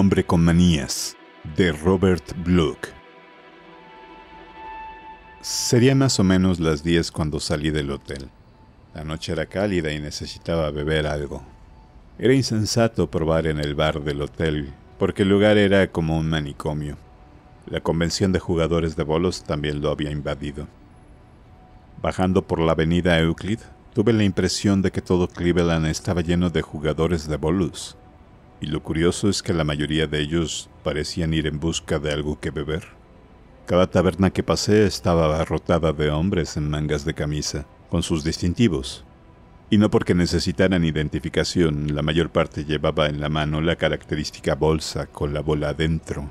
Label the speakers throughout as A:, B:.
A: hombre con manías, de Robert Bloch. Sería más o menos las 10 cuando salí del hotel. La noche era cálida y necesitaba beber algo. Era insensato probar en el bar del hotel, porque el lugar era como un manicomio. La convención de jugadores de bolos también lo había invadido. Bajando por la avenida Euclid, tuve la impresión de que todo Cleveland estaba lleno de jugadores de bolos y lo curioso es que la mayoría de ellos parecían ir en busca de algo que beber. Cada taberna que pasé estaba abarrotada de hombres en mangas de camisa, con sus distintivos. Y no porque necesitaran identificación, la mayor parte llevaba en la mano la característica bolsa con la bola adentro.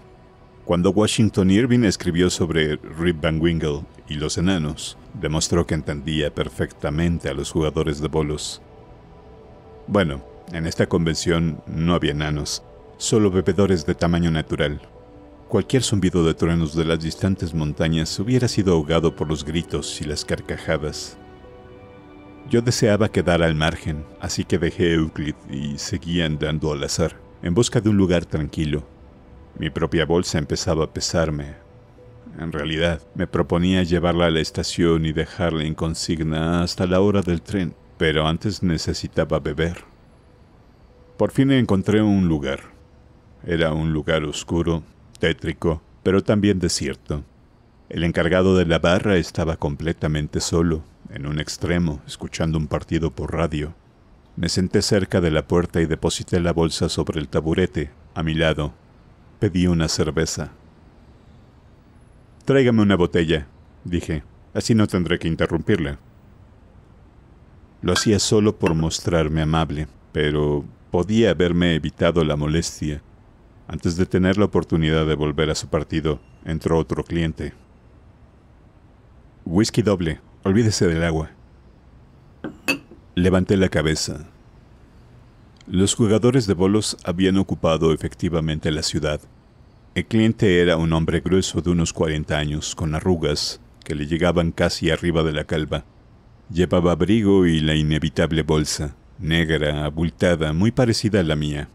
A: Cuando Washington Irving escribió sobre Rip Van Winkle y los enanos, demostró que entendía perfectamente a los jugadores de bolos. Bueno, en esta convención no había enanos, solo bebedores de tamaño natural. Cualquier zumbido de truenos de las distantes montañas hubiera sido ahogado por los gritos y las carcajadas. Yo deseaba quedar al margen, así que dejé Euclid y seguí andando al azar, en busca de un lugar tranquilo. Mi propia bolsa empezaba a pesarme. En realidad, me proponía llevarla a la estación y dejarla en consigna hasta la hora del tren, pero antes necesitaba beber. Por fin encontré un lugar. Era un lugar oscuro, tétrico, pero también desierto. El encargado de la barra estaba completamente solo, en un extremo, escuchando un partido por radio. Me senté cerca de la puerta y deposité la bolsa sobre el taburete, a mi lado. Pedí una cerveza. Tráigame una botella, dije, así no tendré que interrumpirle. Lo hacía solo por mostrarme amable, pero podía haberme evitado la molestia. Antes de tener la oportunidad de volver a su partido, entró otro cliente. Whisky doble, olvídese del agua. Levanté la cabeza. Los jugadores de bolos habían ocupado efectivamente la ciudad. El cliente era un hombre grueso de unos 40 años, con arrugas que le llegaban casi arriba de la calva. Llevaba abrigo y la inevitable bolsa negra, abultada, muy parecida a la mía.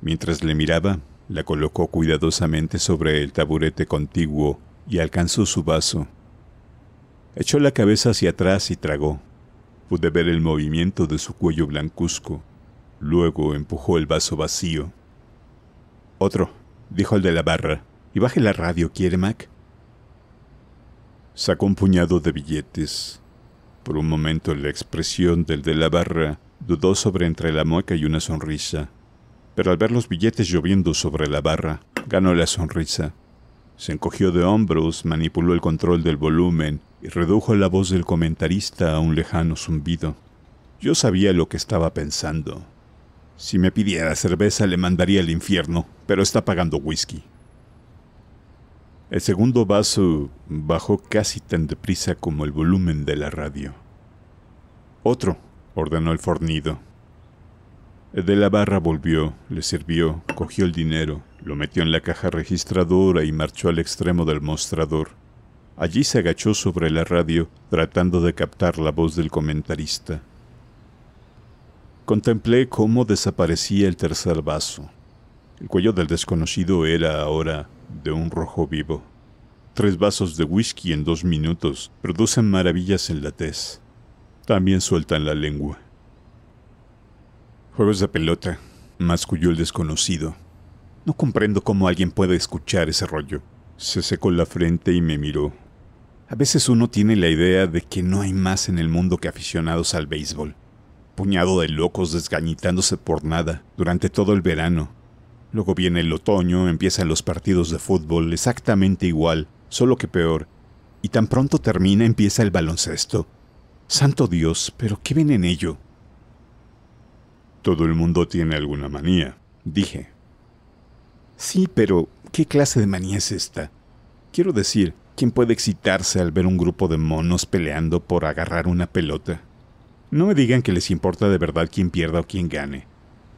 A: Mientras le miraba, la colocó cuidadosamente sobre el taburete contiguo y alcanzó su vaso. Echó la cabeza hacia atrás y tragó. Pude ver el movimiento de su cuello blancuzco. Luego empujó el vaso vacío. Otro, dijo el de la barra. Y baje la radio, ¿quiere Mac? Sacó un puñado de billetes. Por un momento la expresión del de la barra Dudó sobre entre la mueca y una sonrisa, pero al ver los billetes lloviendo sobre la barra, ganó la sonrisa. Se encogió de hombros, manipuló el control del volumen y redujo la voz del comentarista a un lejano zumbido. Yo sabía lo que estaba pensando. Si me pidiera cerveza le mandaría al infierno, pero está pagando whisky. El segundo vaso bajó casi tan deprisa como el volumen de la radio. Otro, ordenó el fornido. El de la barra volvió, le sirvió, cogió el dinero, lo metió en la caja registradora y marchó al extremo del mostrador. Allí se agachó sobre la radio, tratando de captar la voz del comentarista. Contemplé cómo desaparecía el tercer vaso. El cuello del desconocido era ahora de un rojo vivo. Tres vasos de whisky en dos minutos producen maravillas en la tez también sueltan la lengua. Juegos de pelota, masculló el desconocido. No comprendo cómo alguien puede escuchar ese rollo. Se secó la frente y me miró. A veces uno tiene la idea de que no hay más en el mundo que aficionados al béisbol. Puñado de locos desgañitándose por nada durante todo el verano. Luego viene el otoño, empiezan los partidos de fútbol exactamente igual, solo que peor. Y tan pronto termina empieza el baloncesto. Santo Dios, pero ¿qué ven en ello? Todo el mundo tiene alguna manía, dije. Sí, pero ¿qué clase de manía es esta? Quiero decir, ¿quién puede excitarse al ver un grupo de monos peleando por agarrar una pelota? No me digan que les importa de verdad quién pierda o quién gane.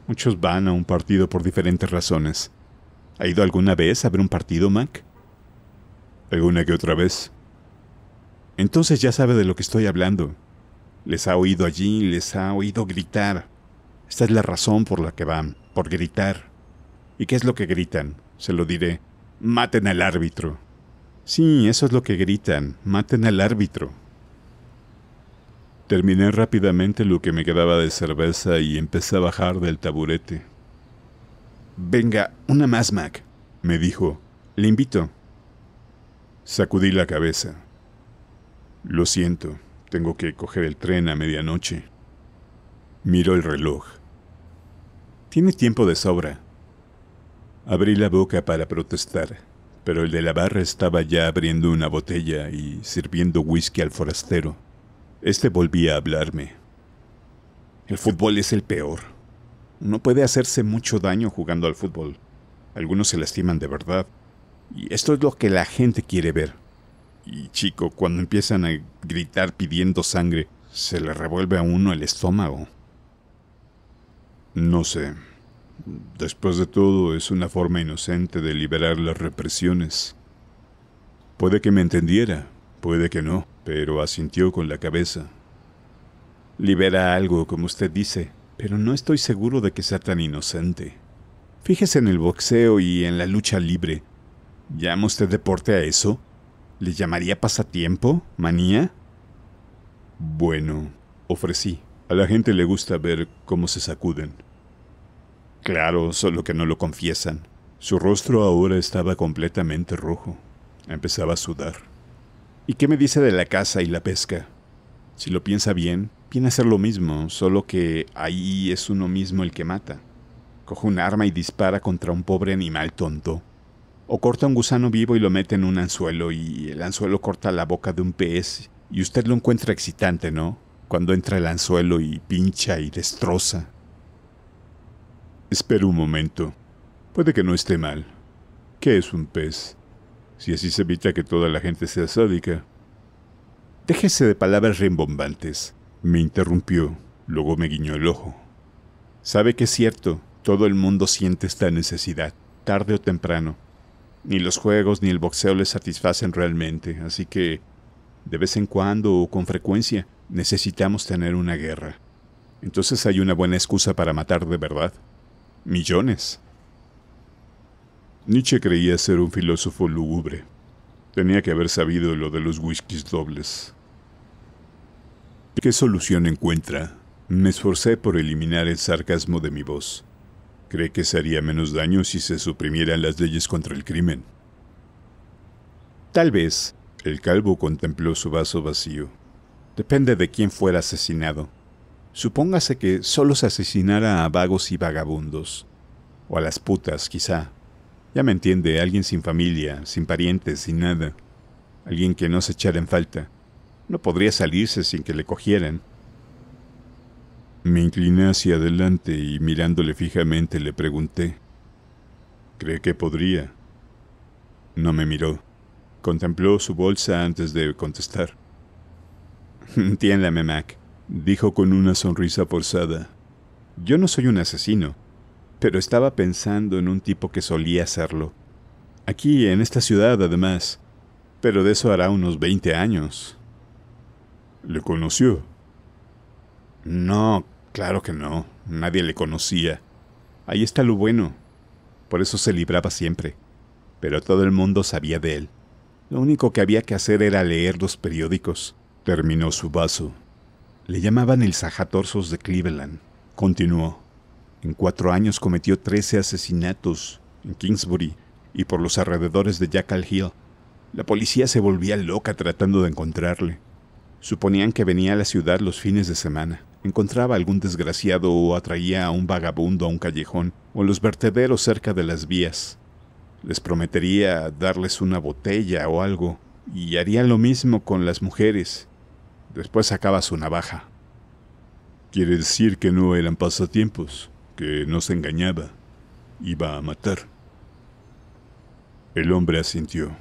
A: Muchos van a un partido por diferentes razones. ¿Ha ido alguna vez a ver un partido, Mac? Alguna que otra vez. Entonces ya sabe de lo que estoy hablando. Les ha oído allí, les ha oído gritar. Esta es la razón por la que van, por gritar. ¿Y qué es lo que gritan? Se lo diré. Maten al árbitro. Sí, eso es lo que gritan. Maten al árbitro. Terminé rápidamente lo que me quedaba de cerveza y empecé a bajar del taburete. Venga, una más, Mac, me dijo. Le invito. Sacudí la cabeza. Lo siento, tengo que coger el tren a medianoche. Miro el reloj. Tiene tiempo de sobra. Abrí la boca para protestar, pero el de la barra estaba ya abriendo una botella y sirviendo whisky al forastero. Este volvía a hablarme. El fútbol es el peor. No puede hacerse mucho daño jugando al fútbol. Algunos se lastiman de verdad. Y esto es lo que la gente quiere ver y chico, cuando empiezan a gritar pidiendo sangre, se le revuelve a uno el estómago. No sé. Después de todo, es una forma inocente de liberar las represiones. Puede que me entendiera, puede que no, pero asintió con la cabeza. Libera algo, como usted dice, pero no estoy seguro de que sea tan inocente. Fíjese en el boxeo y en la lucha libre. ¿Llama usted deporte a eso? ¿Le llamaría pasatiempo? ¿Manía? Bueno, ofrecí. A la gente le gusta ver cómo se sacuden. Claro, solo que no lo confiesan. Su rostro ahora estaba completamente rojo. Empezaba a sudar. ¿Y qué me dice de la caza y la pesca? Si lo piensa bien, viene a ser lo mismo, solo que ahí es uno mismo el que mata. Coge un arma y dispara contra un pobre animal tonto o corta un gusano vivo y lo mete en un anzuelo y el anzuelo corta la boca de un pez y usted lo encuentra excitante, ¿no? Cuando entra el anzuelo y pincha y destroza. Espera un momento. Puede que no esté mal. ¿Qué es un pez? Si así se evita que toda la gente sea sádica. Déjese de palabras rimbombantes. Me interrumpió, luego me guiñó el ojo. Sabe que es cierto, todo el mundo siente esta necesidad, tarde o temprano. Ni los juegos ni el boxeo les satisfacen realmente, así que de vez en cuando o con frecuencia necesitamos tener una guerra. Entonces hay una buena excusa para matar de verdad. Millones. Nietzsche creía ser un filósofo lúgubre. Tenía que haber sabido lo de los whiskies dobles. ¿Qué solución encuentra? Me esforcé por eliminar el sarcasmo de mi voz cree que se haría menos daño si se suprimieran las leyes contra el crimen. Tal vez, el calvo contempló su vaso vacío. Depende de quién fuera asesinado. Supóngase que solo se asesinara a vagos y vagabundos. O a las putas, quizá. Ya me entiende, alguien sin familia, sin parientes, sin nada. Alguien que no se echara en falta. No podría salirse sin que le cogieran. Me incliné hacia adelante y mirándole fijamente le pregunté, ¿Cree que podría? No me miró. Contempló su bolsa antes de contestar. Entiéndame, Mac, dijo con una sonrisa forzada. Yo no soy un asesino, pero estaba pensando en un tipo que solía hacerlo. Aquí, en esta ciudad, además. Pero de eso hará unos 20 años. ¿Le conoció? No, claro que no. Nadie le conocía. Ahí está lo bueno. Por eso se libraba siempre. Pero todo el mundo sabía de él. Lo único que había que hacer era leer los periódicos. Terminó su vaso. Le llamaban el Sajatorsos de Cleveland. Continuó. En cuatro años cometió trece asesinatos en Kingsbury y por los alrededores de Jackal Hill. La policía se volvía loca tratando de encontrarle. Suponían que venía a la ciudad los fines de semana encontraba algún desgraciado o atraía a un vagabundo a un callejón o los vertederos cerca de las vías. Les prometería darles una botella o algo, y haría lo mismo con las mujeres. Después sacaba su navaja. Quiere decir que no eran pasatiempos, que no se engañaba. Iba a matar. El hombre asintió.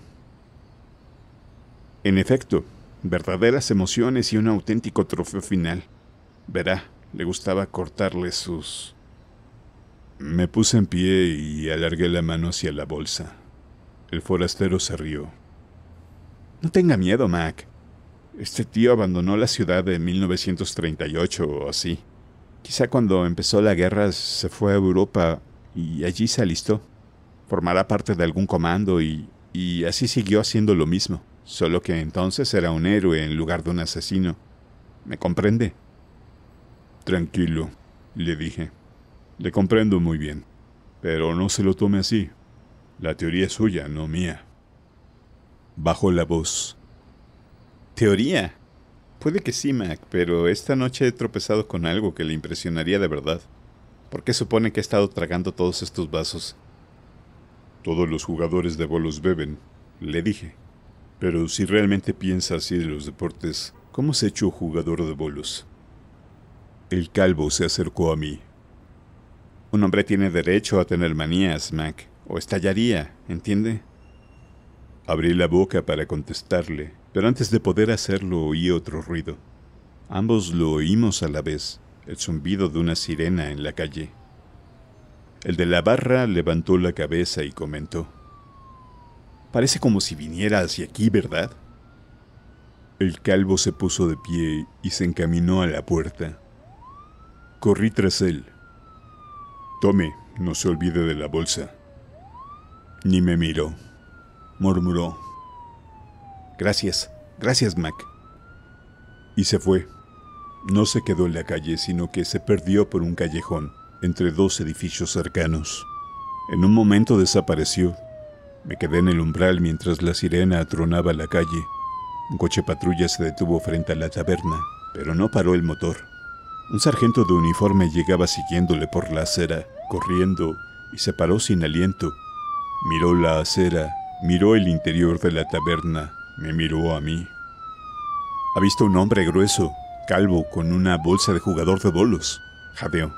A: En efecto, verdaderas emociones y un auténtico trofeo final. Verá, le gustaba cortarle sus... Me puse en pie y alargué la mano hacia la bolsa. El forastero se rió. No tenga miedo, Mac. Este tío abandonó la ciudad en 1938 o así. Quizá cuando empezó la guerra se fue a Europa y allí se alistó. Formará parte de algún comando y, y así siguió haciendo lo mismo, solo que entonces era un héroe en lugar de un asesino. ¿Me comprende? Tranquilo, le dije. Le comprendo muy bien, pero no se lo tome así. La teoría es suya, no mía. Bajó la voz. ¿Teoría? Puede que sí, Mac, pero esta noche he tropezado con algo que le impresionaría de verdad. ¿Por qué supone que he estado tragando todos estos vasos? Todos los jugadores de bolos beben, le dije. Pero si realmente piensa así de los deportes, ¿cómo se ha hecho jugador de bolos? El calvo se acercó a mí. Un hombre tiene derecho a tener manías, Mac, o estallaría, ¿entiende? Abrí la boca para contestarle, pero antes de poder hacerlo oí otro ruido. Ambos lo oímos a la vez, el zumbido de una sirena en la calle. El de la barra levantó la cabeza y comentó. Parece como si viniera hacia aquí, ¿verdad? El calvo se puso de pie y se encaminó a la puerta. Corrí tras él. Tome, no se olvide de la bolsa. Ni me miró. Murmuró. Gracias, gracias, Mac. Y se fue. No se quedó en la calle, sino que se perdió por un callejón entre dos edificios cercanos. En un momento desapareció. Me quedé en el umbral mientras la sirena atronaba la calle. Un coche patrulla se detuvo frente a la taberna, pero no paró el motor. Un sargento de uniforme llegaba siguiéndole por la acera, corriendo, y se paró sin aliento. Miró la acera, miró el interior de la taberna, me miró a mí. Ha visto un hombre grueso, calvo, con una bolsa de jugador de bolos. Jadeó.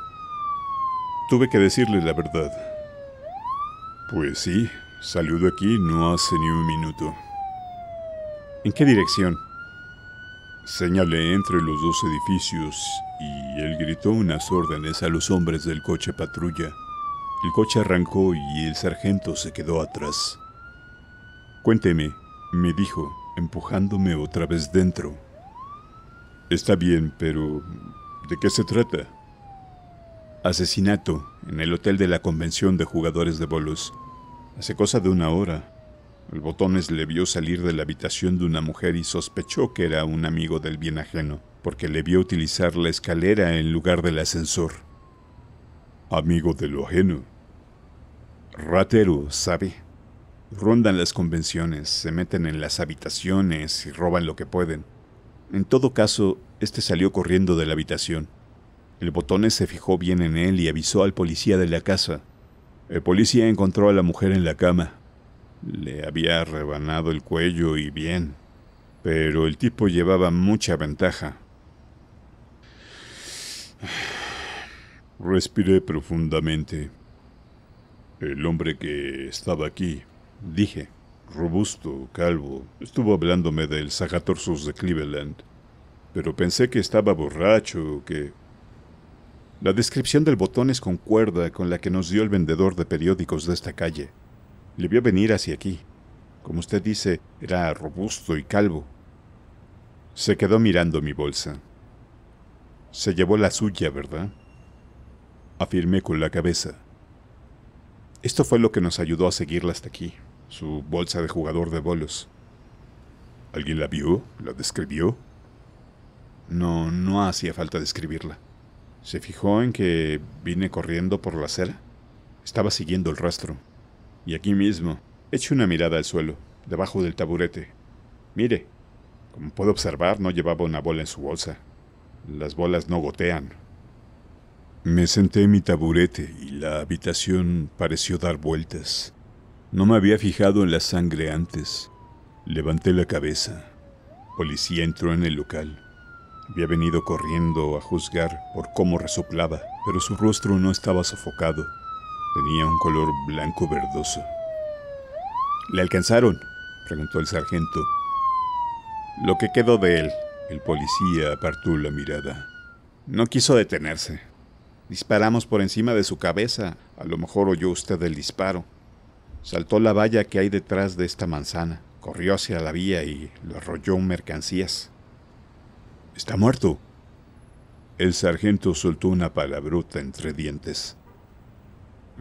A: Tuve que decirle la verdad. Pues sí, salió de aquí no hace ni un minuto. ¿En qué dirección? Señalé entre los dos edificios y él gritó unas órdenes a los hombres del coche patrulla. El coche arrancó y el sargento se quedó atrás. Cuénteme, me dijo, empujándome otra vez dentro. Está bien, pero ¿de qué se trata? Asesinato en el hotel de la convención de jugadores de bolos. Hace cosa de una hora. El botones le vio salir de la habitación de una mujer y sospechó que era un amigo del bien ajeno, porque le vio utilizar la escalera en lugar del ascensor. Amigo de lo ajeno. Ratero, ¿sabe? Rondan las convenciones, se meten en las habitaciones y roban lo que pueden. En todo caso, este salió corriendo de la habitación. El botones se fijó bien en él y avisó al policía de la casa. El policía encontró a la mujer en la cama, le había rebanado el cuello y bien, pero el tipo llevaba mucha ventaja. Respiré profundamente. El hombre que estaba aquí, dije, robusto, calvo, estuvo hablándome del Zagatorsus de Cleveland, pero pensé que estaba borracho, que... La descripción del botón es concuerda con la que nos dio el vendedor de periódicos de esta calle. Le vio venir hacia aquí. Como usted dice, era robusto y calvo. Se quedó mirando mi bolsa. Se llevó la suya, ¿verdad? Afirmé con la cabeza. Esto fue lo que nos ayudó a seguirla hasta aquí, su bolsa de jugador de bolos. ¿Alguien la vio? ¿La describió? No, no hacía falta describirla. ¿Se fijó en que vine corriendo por la acera? Estaba siguiendo el rastro. Y aquí mismo, eche una mirada al suelo, debajo del taburete. Mire, como puedo observar, no llevaba una bola en su bolsa. Las bolas no gotean. Me senté en mi taburete y la habitación pareció dar vueltas. No me había fijado en la sangre antes. Levanté la cabeza. Policía entró en el local. Había venido corriendo a juzgar por cómo resoplaba, pero su rostro no estaba sofocado. Tenía un color blanco verdoso. ¿Le alcanzaron? preguntó el sargento. Lo que quedó de él, el policía apartó la mirada. No quiso detenerse. Disparamos por encima de su cabeza. A lo mejor oyó usted el disparo. Saltó la valla que hay detrás de esta manzana, corrió hacia la vía y lo arrolló un mercancías. Está muerto. El sargento soltó una palabrota entre dientes.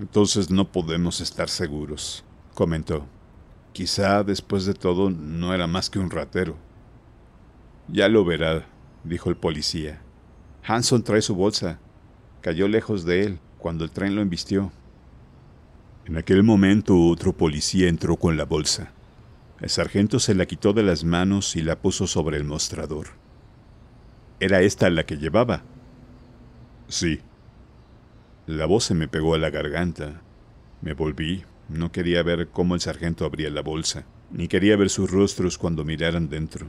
A: Entonces no podemos estar seguros, comentó. Quizá después de todo no era más que un ratero. Ya lo verá, dijo el policía. Hanson trae su bolsa. Cayó lejos de él cuando el tren lo embistió. En aquel momento otro policía entró con la bolsa. El sargento se la quitó de las manos y la puso sobre el mostrador. Era esta la que llevaba, Sí, la voz se me pegó a la garganta. Me volví. No quería ver cómo el sargento abría la bolsa, ni quería ver sus rostros cuando miraran dentro.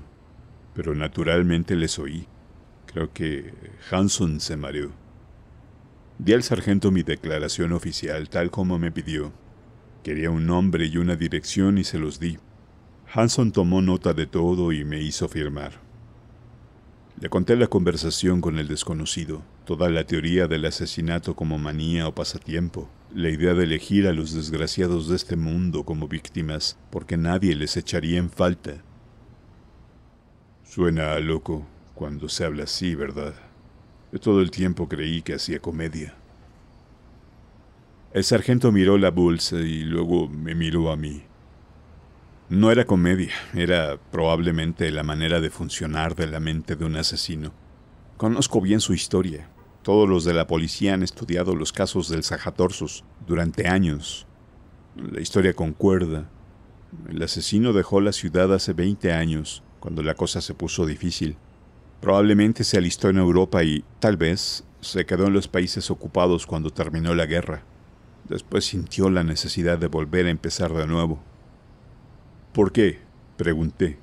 A: Pero naturalmente les oí. Creo que Hanson se mareó. Di al sargento mi declaración oficial tal como me pidió. Quería un nombre y una dirección y se los di. Hanson tomó nota de todo y me hizo firmar. Le conté la conversación con el desconocido. Toda la teoría del asesinato como manía o pasatiempo, la idea de elegir a los desgraciados de este mundo como víctimas porque nadie les echaría en falta. Suena a loco cuando se habla así, ¿verdad? Todo el tiempo creí que hacía comedia. El sargento miró la bolsa y luego me miró a mí. No era comedia, era probablemente la manera de funcionar de la mente de un asesino. Conozco bien su historia. Todos los de la policía han estudiado los casos del Sajatorsus durante años. La historia concuerda. El asesino dejó la ciudad hace 20 años, cuando la cosa se puso difícil. Probablemente se alistó en Europa y, tal vez, se quedó en los países ocupados cuando terminó la guerra. Después sintió la necesidad de volver a empezar de nuevo. ¿Por qué? pregunté.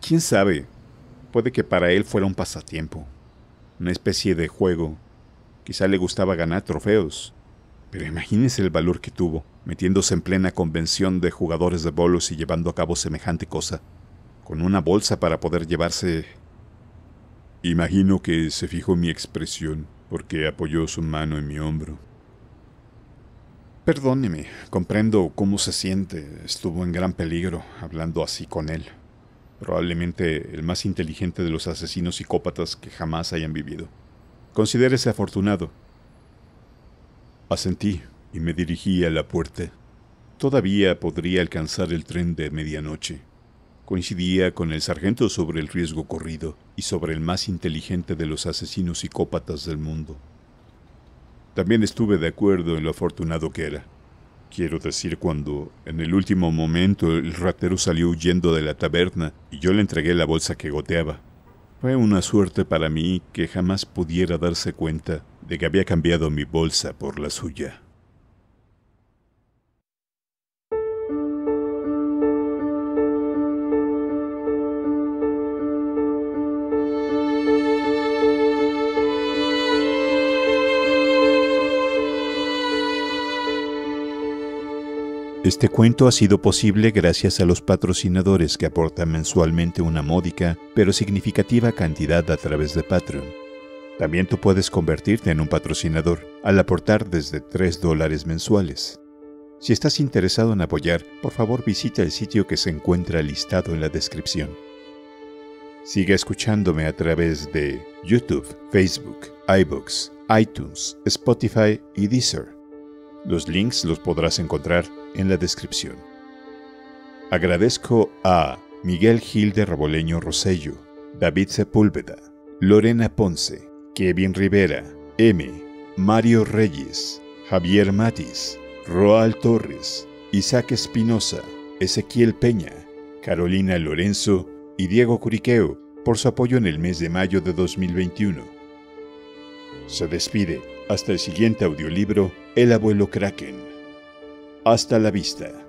A: ¿Quién sabe? Puede que para él fuera un pasatiempo, una especie de juego. Quizá le gustaba ganar trofeos. Pero imagínese el valor que tuvo, metiéndose en plena convención de jugadores de bolos y llevando a cabo semejante cosa, con una bolsa para poder llevarse... Imagino que se fijó mi expresión, porque apoyó su mano en mi hombro. Perdóneme, comprendo cómo se siente. Estuvo en gran peligro hablando así con él probablemente el más inteligente de los asesinos psicópatas que jamás hayan vivido. Considérese afortunado. Asentí y me dirigí a la puerta. Todavía podría alcanzar el tren de medianoche. Coincidía con el sargento sobre el riesgo corrido y sobre el más inteligente de los asesinos psicópatas del mundo. También estuve de acuerdo en lo afortunado que era. Quiero decir, cuando en el último momento el ratero salió huyendo de la taberna y yo le entregué la bolsa que goteaba. Fue una suerte para mí que jamás pudiera darse cuenta de que había cambiado mi bolsa por la suya. Este cuento ha sido posible gracias a los patrocinadores que aportan mensualmente una módica pero significativa cantidad a través de Patreon. También tú puedes convertirte en un patrocinador al aportar desde 3 dólares mensuales. Si estás interesado en apoyar, por favor visita el sitio que se encuentra listado en la descripción. Sigue escuchándome a través de YouTube, Facebook, iBooks, iTunes, Spotify y Deezer. Los links los podrás encontrar en la descripción. Agradezco a Miguel Gil de Raboleño Rosello, David Sepúlveda, Lorena Ponce, Kevin Rivera, M, Mario Reyes, Javier Matis, Roal Torres, Isaac Espinosa, Ezequiel Peña, Carolina Lorenzo y Diego Curiqueo por su apoyo en el mes de mayo de 2021. Se despide hasta el siguiente audiolibro El abuelo Kraken. Hasta la vista.